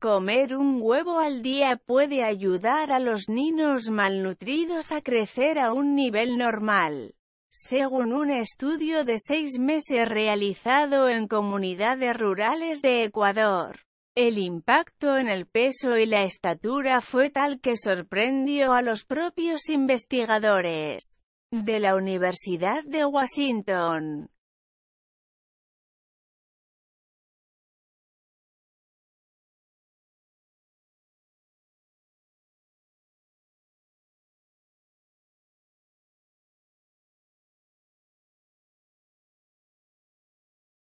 Comer un huevo al día puede ayudar a los niños malnutridos a crecer a un nivel normal. Según un estudio de seis meses realizado en comunidades rurales de Ecuador, el impacto en el peso y la estatura fue tal que sorprendió a los propios investigadores de la Universidad de Washington.